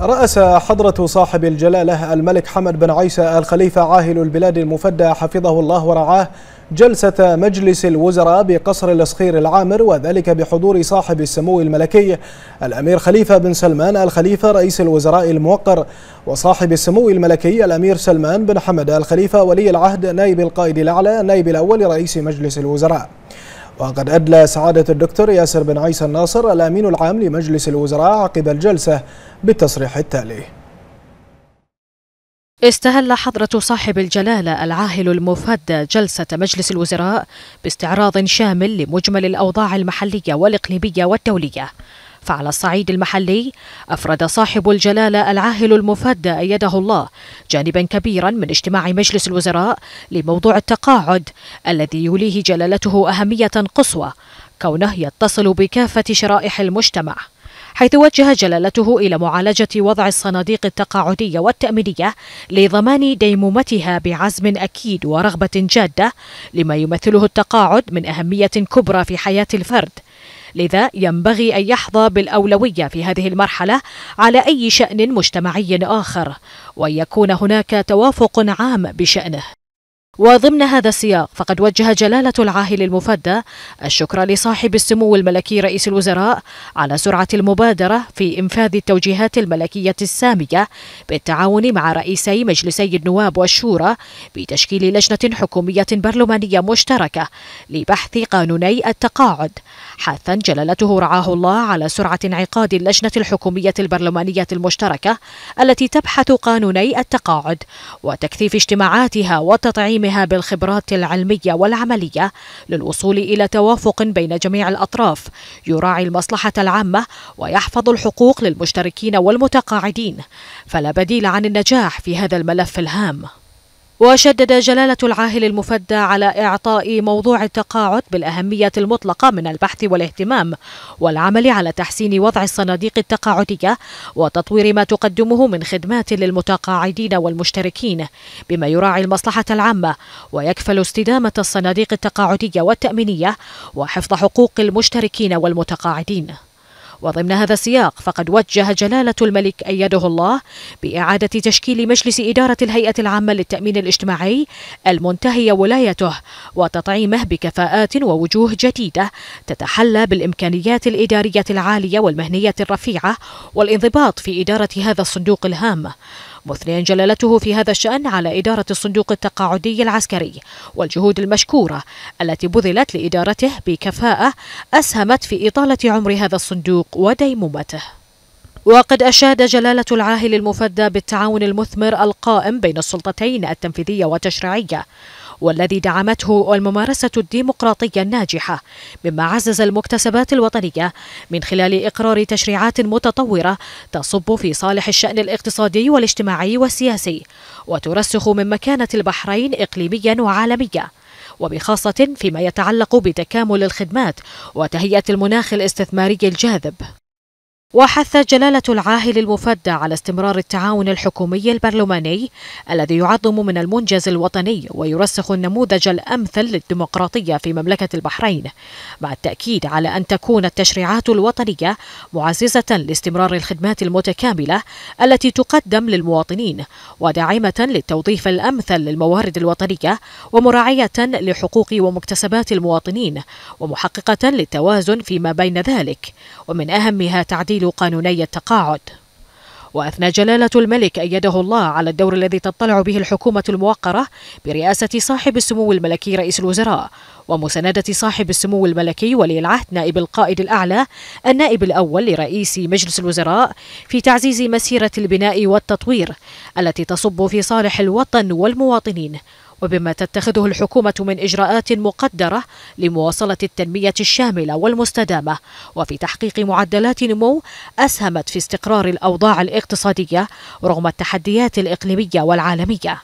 رأس حضرة صاحب الجلالة الملك حمد بن عيسى الخليفة عاهل البلاد المفدى حفظه الله ورعاه جلسة مجلس الوزراء بقصر الأسخير العامر وذلك بحضور صاحب السمو الملكي الأمير خليفة بن سلمان الخليفة رئيس الوزراء الموقر وصاحب السمو الملكي الأمير سلمان بن حمد الخليفة ولي العهد نائب القائد الأعلى نائب الأول رئيس مجلس الوزراء وقد أدلى سعادة الدكتور ياسر بن عيسى الناصر الأمين العام لمجلس الوزراء عقب الجلسة بالتصريح التالي استهل حضرة صاحب الجلالة العاهل المفدى جلسة مجلس الوزراء باستعراض شامل لمجمل الأوضاع المحلية والإقليمية والدولية فعلى الصعيد المحلي أفرد صاحب الجلالة العاهل المفد أيده الله جانبا كبيرا من اجتماع مجلس الوزراء لموضوع التقاعد الذي يوليه جلالته أهمية قصوى كونه يتصل بكافة شرائح المجتمع حيث وجه جلالته إلى معالجة وضع الصناديق التقاعدية والتأمينية لضمان ديمومتها بعزم أكيد ورغبة جادة لما يمثله التقاعد من أهمية كبرى في حياة الفرد لذا ينبغي أن يحظى بالأولوية في هذه المرحلة على أي شأن مجتمعي آخر وأن يكون هناك توافق عام بشأنه وضمن هذا السياق فقد وجه جلالة العاهل المفدى الشكر لصاحب السمو الملكي رئيس الوزراء على سرعة المبادرة في إنفاذ التوجيهات الملكية السامية بالتعاون مع رئيسي مجلسي النواب والشورى بتشكيل لجنة حكومية برلمانية مشتركة لبحث قانوني التقاعد حثا جلالته رعاه الله على سرعة انعقاد اللجنة الحكومية البرلمانية المشتركة التي تبحث قانوني التقاعد وتكثيف اجتماعاتها وتطعيم ودعمها بالخبرات العلمية والعملية للوصول إلى توافق بين جميع الأطراف يراعي المصلحة العامة ويحفظ الحقوق للمشتركين والمتقاعدين فلا بديل عن النجاح في هذا الملف الهام وشدد جلالة العاهل المفدى على إعطاء موضوع التقاعد بالأهمية المطلقة من البحث والاهتمام والعمل على تحسين وضع الصناديق التقاعدية وتطوير ما تقدمه من خدمات للمتقاعدين والمشتركين بما يراعي المصلحة العامة ويكفل استدامة الصناديق التقاعدية والتأمينية وحفظ حقوق المشتركين والمتقاعدين وضمن هذا السياق فقد وجه جلالة الملك أيده الله بإعادة تشكيل مجلس إدارة الهيئة العامة للتأمين الاجتماعي المنتهي ولايته وتطعيمه بكفاءات ووجوه جديدة تتحلى بالإمكانيات الإدارية العالية والمهنية الرفيعة والانضباط في إدارة هذا الصندوق الهام مثنيا جلالته في هذا الشأن على إدارة الصندوق التقاعدي العسكري والجهود المشكورة التي بذلت لإدارته بكفاءة أسهمت في إطالة عمر هذا الصندوق وديمومته وقد أشاد جلالة العاهل المفدى بالتعاون المثمر القائم بين السلطتين التنفيذية والتشريعية والذي دعمته الممارسة الديمقراطية الناجحة مما عزز المكتسبات الوطنية من خلال إقرار تشريعات متطورة تصب في صالح الشأن الاقتصادي والاجتماعي والسياسي وترسخ من مكانة البحرين إقليميا وعالميا وبخاصة فيما يتعلق بتكامل الخدمات وتهيئة المناخ الاستثماري الجاذب وحث جلالة العاهل المفدى على استمرار التعاون الحكومي البرلماني الذي يعظم من المنجز الوطني ويرسخ النموذج الأمثل للديمقراطية في مملكة البحرين مع التأكيد على أن تكون التشريعات الوطنية معززة لاستمرار الخدمات المتكاملة التي تقدم للمواطنين وداعمة للتوظيف الأمثل للموارد الوطنية ومراعية لحقوق ومكتسبات المواطنين ومحققة للتوازن فيما بين ذلك ومن أهمها تعديل تعديل قانوني التقاعد وأثنى جلالة الملك أيده الله على الدور الذي تطلع به الحكومة الموقرة برئاسة صاحب السمو الملكي رئيس الوزراء ومساندة صاحب السمو الملكي ولي العهد نائب القائد الأعلى النائب الأول لرئيس مجلس الوزراء في تعزيز مسيرة البناء والتطوير التي تصب في صالح الوطن والمواطنين وبما تتخذه الحكومة من إجراءات مقدرة لمواصلة التنمية الشاملة والمستدامة وفي تحقيق معدلات نمو أسهمت في استقرار الأوضاع الاقتصادية رغم التحديات الإقليمية والعالمية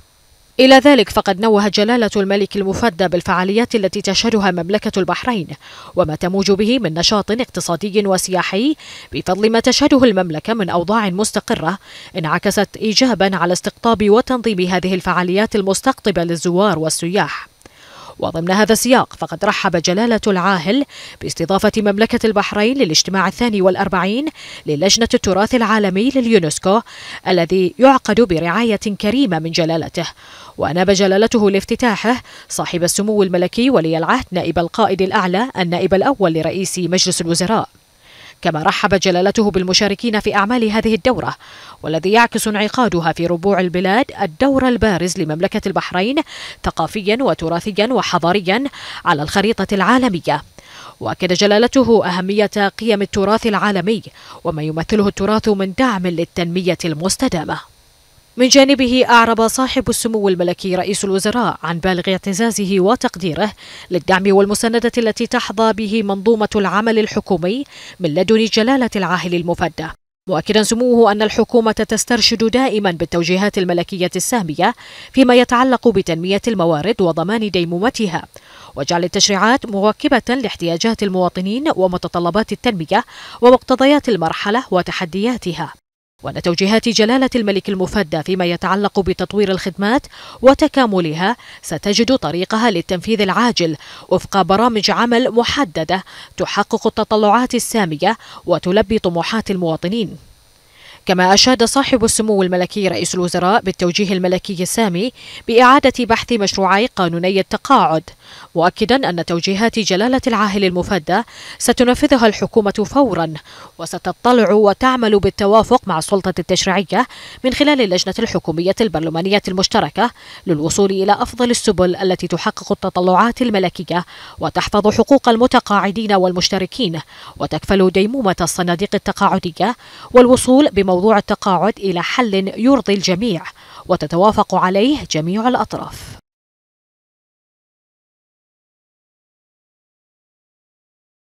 إلى ذلك فقد نوهت جلالة الملك المفدى بالفعاليات التي تشهدها مملكة البحرين وما تموج به من نشاط اقتصادي وسياحي بفضل ما تشهده المملكة من أوضاع مستقرة انعكست إيجابا على استقطاب وتنظيم هذه الفعاليات المستقطبة للزوار والسياح وضمن هذا السياق فقد رحب جلالة العاهل باستضافة مملكة البحرين للاجتماع الثاني والأربعين للجنة التراث العالمي لليونسكو الذي يعقد برعاية كريمة من جلالته وأناب جلالته لافتتاحه صاحب السمو الملكي ولي العهد نائب القائد الأعلى النائب الأول لرئيس مجلس الوزراء كما رحب جلالته بالمشاركين في أعمال هذه الدورة والذي يعكس انعقادها في ربوع البلاد الدور البارز لمملكة البحرين ثقافيا وتراثيا وحضاريا على الخريطة العالمية واكد جلالته اهميه قيم التراث العالمي وما يمثله التراث من دعم للتنميه المستدامه من جانبه أعرب صاحب السمو الملكي رئيس الوزراء عن بالغ اعتزازه وتقديره للدعم والمساندة التي تحظى به منظومة العمل الحكومي من لدن جلالة العاهل المفدى مؤكدا سموه أن الحكومة تسترشد دائما بالتوجيهات الملكية السامية فيما يتعلق بتنمية الموارد وضمان ديمومتها وجعل التشريعات مواكبة لاحتياجات المواطنين ومتطلبات التنمية ومقتضيات المرحلة وتحدياتها وأن توجيهات جلالة الملك المفدى فيما يتعلق بتطوير الخدمات وتكاملها ستجد طريقها للتنفيذ العاجل وفق برامج عمل محددة تحقق التطلعات السامية وتلبي طموحات المواطنين كما أشاد صاحب السمو الملكي رئيس الوزراء بالتوجيه الملكي السامي بإعادة بحث مشروعي قانوني التقاعد مؤكدا أن توجيهات جلالة العاهل المفدى ستنفذها الحكومة فورا وستطلع وتعمل بالتوافق مع السلطة التشريعية من خلال اللجنة الحكومية البرلمانية المشتركة للوصول إلى أفضل السبل التي تحقق التطلعات الملكية وتحفظ حقوق المتقاعدين والمشتركين وتكفل ديمومة الصناديق التقاعدية والوصول بموضوع التقاعد إلى حل يرضي الجميع وتتوافق عليه جميع الأطراف